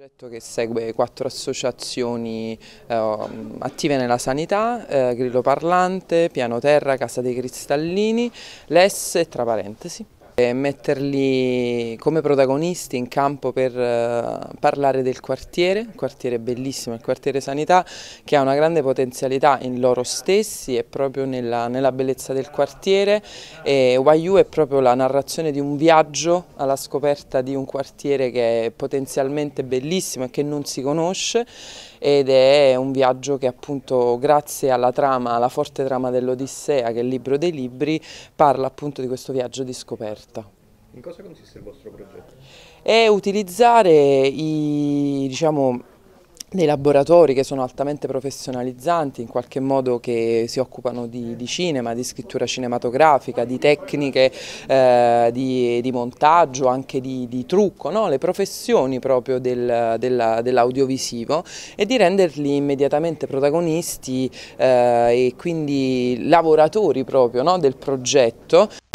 progetto che segue quattro associazioni eh, attive nella sanità, eh, Grillo Parlante, Piano Terra, Casa dei Cristallini, l'ES e tra parentesi. E metterli come protagonisti in campo per eh, parlare del quartiere, un quartiere bellissimo, il quartiere Sanità, che ha una grande potenzialità in loro stessi e proprio nella, nella bellezza del quartiere. E YU è proprio la narrazione di un viaggio alla scoperta di un quartiere che è potenzialmente bellissimo e che non si conosce ed è un viaggio che appunto grazie alla trama, alla forte trama dell'Odissea che è il libro dei libri, parla appunto di questo viaggio di scoperta carta. In cosa consiste il vostro progetto? È utilizzare i, diciamo, dei laboratori che sono altamente professionalizzanti, in qualche modo che si occupano di, di cinema, di scrittura cinematografica, di tecniche eh, di, di, montaggio, anche di, di trucco, no? le professioni proprio del, dell'audiovisivo e di renderli immediatamente protagonisti eh, e quindi lavoratori proprio no? del progetto.